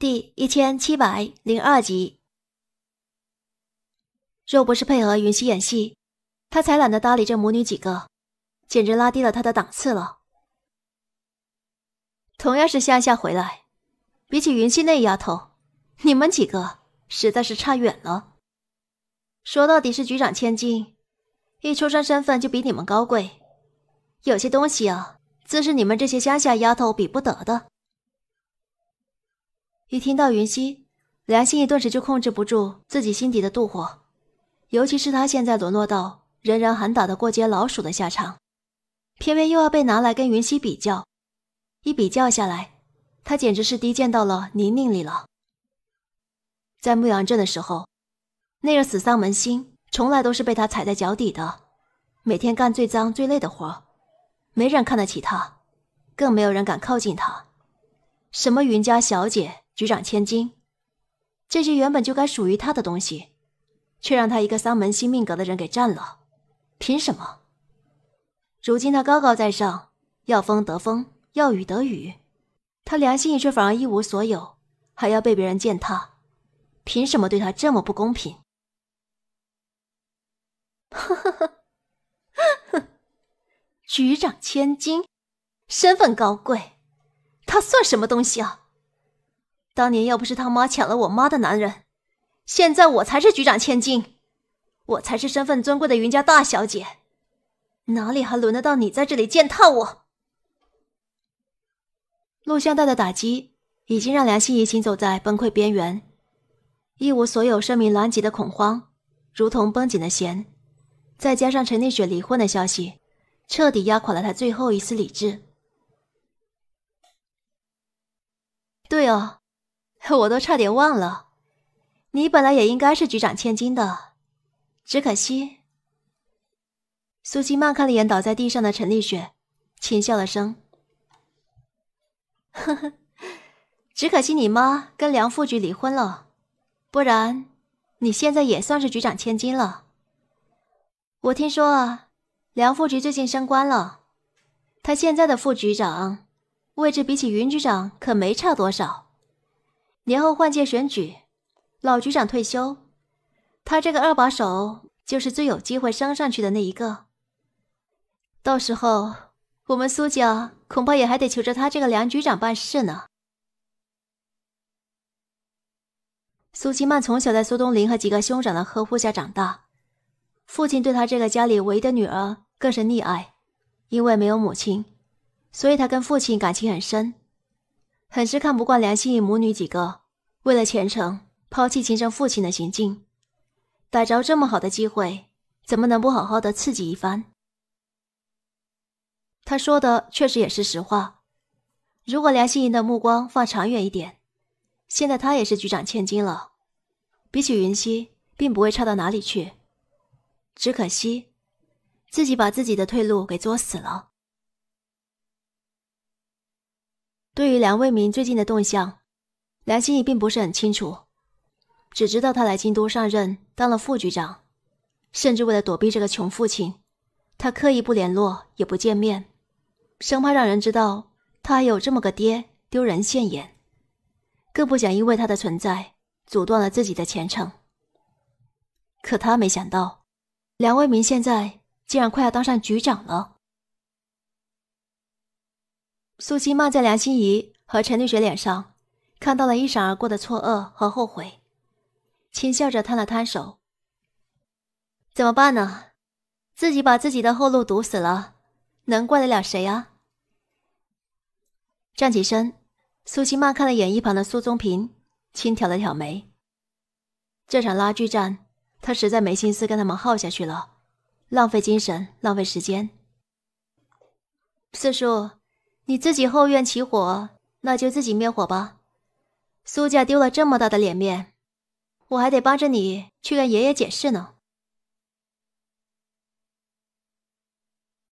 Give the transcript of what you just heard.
第一千七百零二集。若不是配合云溪演戏，他才懒得搭理这母女几个，简直拉低了他的档次了。同样是乡下回来，比起云溪那丫头，你们几个实在是差远了。说到底，是局长千金，一出生身份就比你们高贵，有些东西啊，自是你们这些乡下丫头比不得的。一听到云溪，梁心怡顿时就控制不住自己心底的妒火。尤其是她现在沦落到人人喊打的过街老鼠的下场，偏偏又要被拿来跟云溪比较。一比较下来，她简直是低贱到了泥泞里了。在牧羊镇的时候，那个死丧门星从来都是被他踩在脚底的，每天干最脏最累的活，没人看得起他，更没有人敢靠近他。什么云家小姐？局长千金，这些原本就该属于他的东西，却让他一个丧门星命格的人给占了，凭什么？如今他高高在上，要风得风，要雨得雨，他良心却反而一无所有，还要被别人践踏，凭什么对他这么不公平？呵呵呵，局长千金，身份高贵，他算什么东西啊？当年要不是他妈抢了我妈的男人，现在我才是局长千金，我才是身份尊贵的云家大小姐，哪里还轮得到你在这里践踏我？录像带的打击已经让梁心怡行走在崩溃边缘，一无所有、声名狼藉的恐慌如同绷紧的弦，再加上陈丽雪离婚的消息，彻底压垮了她最后一丝理智。对哦。我都差点忘了，你本来也应该是局长千金的，只可惜。苏金曼看了一眼倒在地上的陈丽雪，轻笑了声：“呵呵，只可惜你妈跟梁副局离婚了，不然你现在也算是局长千金了。我听说啊，梁副局最近升官了，他现在的副局长位置比起云局长可没差多少。”年后换届选举，老局长退休，他这个二把手就是最有机会升上去的那一个。到时候，我们苏家恐怕也还得求着他这个梁局长办事呢。苏清曼从小在苏东林和几个兄长的呵护下长大，父亲对她这个家里唯一的女儿更是溺爱，因为没有母亲，所以她跟父亲感情很深。很是看不惯梁心怡母女几个为了前程抛弃亲生父亲的行径，逮着这么好的机会，怎么能不好好的刺激一番？他说的确实也是实话。如果梁心怡的目光放长远一点，现在她也是局长千金了，比起云溪，并不会差到哪里去。只可惜，自己把自己的退路给作死了。对于梁卫民最近的动向，梁心怡并不是很清楚，只知道他来京都上任，当了副局长。甚至为了躲避这个穷父亲，他刻意不联络，也不见面，生怕让人知道他还有这么个爹，丢人现眼。更不想因为他的存在，阻断了自己的前程。可他没想到，梁卫民现在竟然快要当上局长了。苏西曼在梁心怡和陈丽雪脸上看到了一闪而过的错愕和后悔，轻笑着摊了摊手：“怎么办呢？自己把自己的后路堵死了，能怪得了谁呀？”站起身，苏西曼看了眼一旁的苏宗平，轻挑了挑眉：“这场拉锯战，他实在没心思跟他们耗下去了，浪费精神，浪费时间。”四叔。你自己后院起火，那就自己灭火吧。苏家丢了这么大的脸面，我还得帮着你去跟爷爷解释呢。